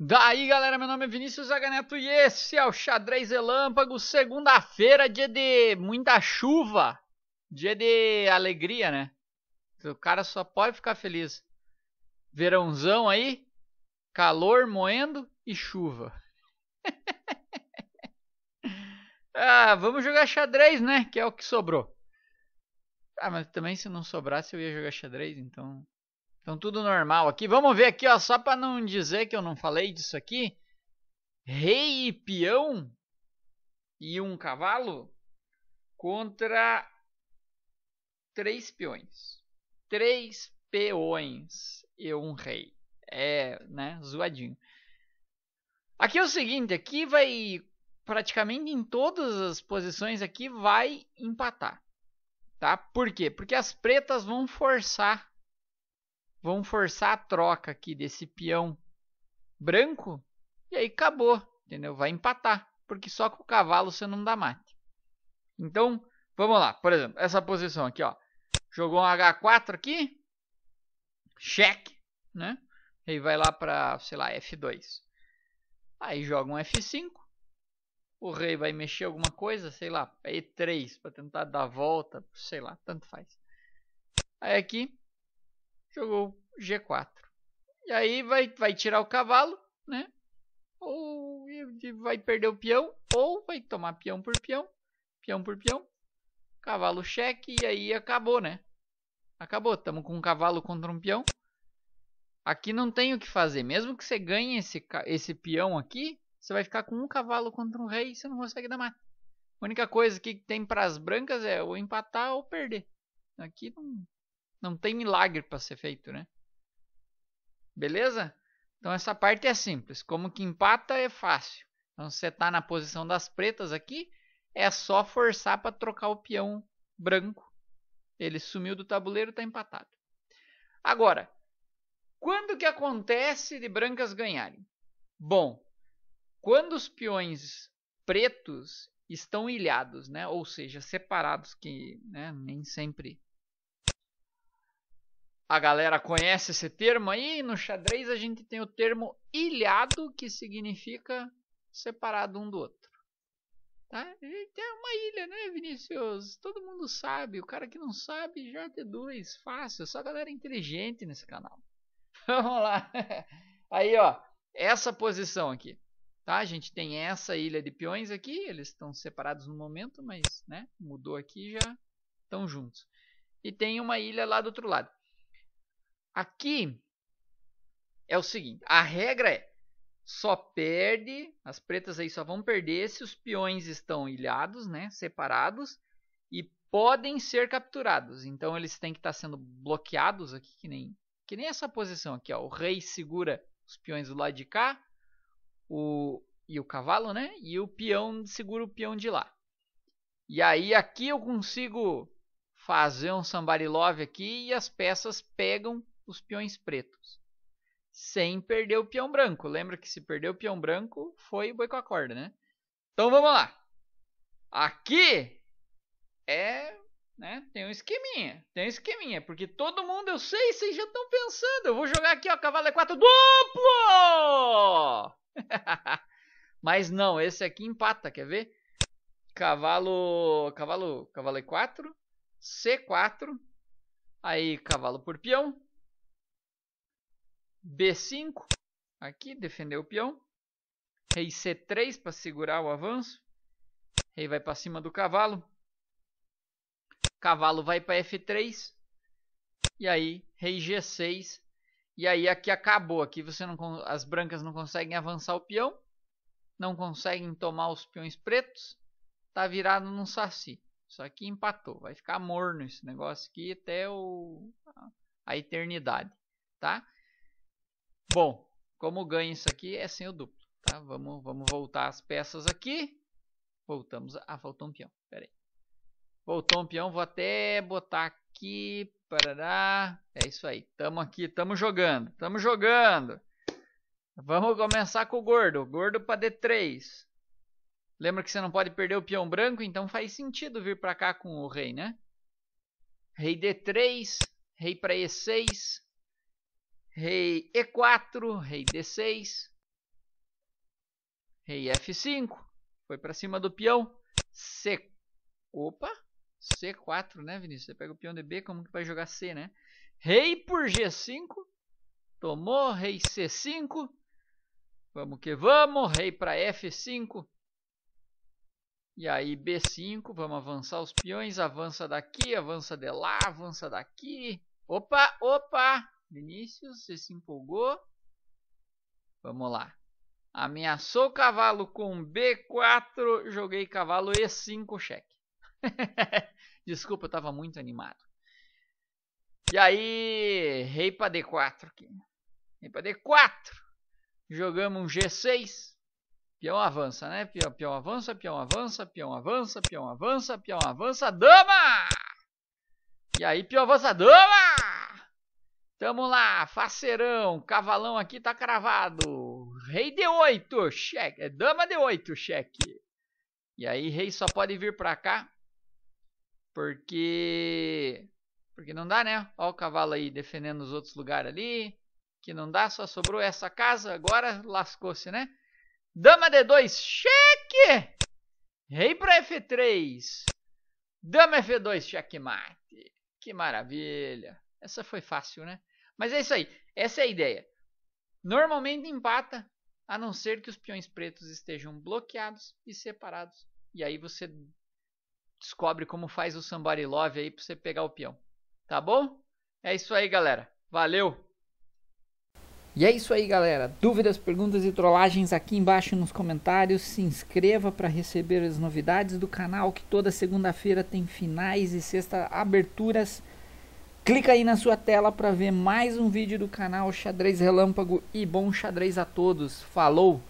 Daí galera, meu nome é Vinícius Zaganeto e esse é o Xadrez Relâmpago, segunda-feira, dia de muita chuva, dia de alegria, né? O cara só pode ficar feliz. Verãozão aí, calor moendo e chuva. ah, vamos jogar xadrez, né? Que é o que sobrou. Ah, mas também se não sobrasse eu ia jogar xadrez, então então tudo normal aqui. Vamos ver aqui, ó, só para não dizer que eu não falei disso aqui. Rei e peão e um cavalo contra três peões. Três peões e um rei. É, né, zoadinho. Aqui é o seguinte, aqui vai praticamente em todas as posições aqui vai empatar. Tá? Por quê? Porque as pretas vão forçar Vamos forçar a troca aqui desse peão branco e aí acabou, entendeu? Vai empatar, porque só com o cavalo você não dá mate. Então, vamos lá. Por exemplo, essa posição aqui, ó. Jogou um H4 aqui. Cheque, né? Aí vai lá para, sei lá, F2. Aí joga um F5. O rei vai mexer alguma coisa, sei lá, E3 para tentar dar volta, sei lá, tanto faz. Aí aqui jogou G4. E aí vai, vai tirar o cavalo, né? Ou vai perder o peão, ou vai tomar peão por peão, peão por peão, cavalo cheque, e aí acabou, né? Acabou, estamos com um cavalo contra um peão. Aqui não tem o que fazer. Mesmo que você ganhe esse, esse peão aqui, você vai ficar com um cavalo contra um rei e você não consegue dar mata. A única coisa que tem para as brancas é ou empatar ou perder. Aqui não, não tem milagre para ser feito, né? Beleza? Então essa parte é simples. Como que empata é fácil. Então se você está na posição das pretas aqui, é só forçar para trocar o peão branco. Ele sumiu do tabuleiro, está empatado. Agora, quando que acontece de brancas ganharem? Bom, quando os peões pretos estão ilhados, né? ou seja, separados, que né? nem sempre a galera conhece esse termo aí? No xadrez a gente tem o termo ilhado, que significa separado um do outro. Tá? A gente tem uma ilha, né, Vinícius? Todo mundo sabe. O cara que não sabe já tem Fácil. Só galera inteligente nesse canal. Vamos lá. Aí, ó. Essa posição aqui. Tá? A gente tem essa ilha de peões aqui. Eles estão separados no momento, mas né, mudou aqui já estão juntos. E tem uma ilha lá do outro lado. Aqui é o seguinte, a regra é só perde, as pretas aí só vão perder se os peões estão ilhados, né, separados e podem ser capturados. Então eles têm que estar sendo bloqueados aqui, que nem que nem essa posição aqui, ó. O rei segura os peões do lado de cá, o e o cavalo, né? E o peão segura o peão de lá. E aí aqui eu consigo fazer um somebody love aqui e as peças pegam os peões pretos. Sem perder o peão branco. Lembra que se perder o peão branco, foi boi com a corda, né? Então vamos lá. Aqui é, né, tem um esqueminha, tem um esqueminha, porque todo mundo, eu sei, vocês já estão pensando, eu vou jogar aqui, ó, cavalo E4 é duplo! Mas não, esse aqui empata, quer ver? Cavalo, cavalo, cavalo E4, é C4, aí cavalo por peão, B5, aqui, defender o peão. Rei C3 para segurar o avanço. Rei vai para cima do cavalo. Cavalo vai para F3. E aí, rei G6. E aí aqui acabou. Aqui você não as brancas não conseguem avançar o peão. Não conseguem tomar os peões pretos. Tá virado num saci. Isso aqui empatou. Vai ficar morno esse negócio aqui até o, a eternidade, tá? Bom, como ganho isso aqui é sem o duplo, tá? Vamos, vamos voltar as peças aqui. Voltamos a... Ah, faltou um peão, peraí. Voltou um peão, vou até botar aqui, parará. É isso aí, tamo aqui, tamo jogando, tamo jogando. Vamos começar com o gordo, gordo para D3. Lembra que você não pode perder o peão branco, então faz sentido vir para cá com o rei, né? Rei D3, rei para E6, Rei E4, rei D6, rei F5, foi para cima do peão, C... Opa, C4, né, Vinícius? Você pega o peão de B, como que vai jogar C, né? Rei por G5, tomou, rei C5, vamos que vamos, rei para F5, e aí B5, vamos avançar os peões, avança daqui, avança de lá, avança daqui. Opa, opa! Vinícius, você se empolgou? Vamos lá. Ameaçou o cavalo com B4, joguei cavalo E5, cheque. Desculpa, eu tava muito animado. E aí, rei para D4 aqui. Rei para D4. Jogamos um G6. Peão avança, né? Peão, peão avança, peão avança, peão avança, peão avança, peão avança, dama! E aí, peão avança, dama! Tamo lá, faceirão, cavalão aqui tá cravado. Rei D8, cheque. dama D8, cheque. E aí, rei só pode vir pra cá. Porque. Porque não dá, né? Ó, o cavalo aí defendendo os outros lugares ali. Que não dá, só sobrou essa casa. Agora lascou-se, né? Dama D2, cheque! Rei pra F3. Dama F2, cheque mate. Que maravilha. Essa foi fácil, né? Mas é isso aí. Essa é a ideia. Normalmente empata, a não ser que os peões pretos estejam bloqueados e separados. E aí você descobre como faz o somebody love aí para você pegar o peão. Tá bom? É isso aí, galera. Valeu! E é isso aí, galera. Dúvidas, perguntas e trollagens aqui embaixo nos comentários. Se inscreva para receber as novidades do canal, que toda segunda-feira tem finais e sexta aberturas. Clica aí na sua tela para ver mais um vídeo do canal Xadrez Relâmpago e bom xadrez a todos. Falou!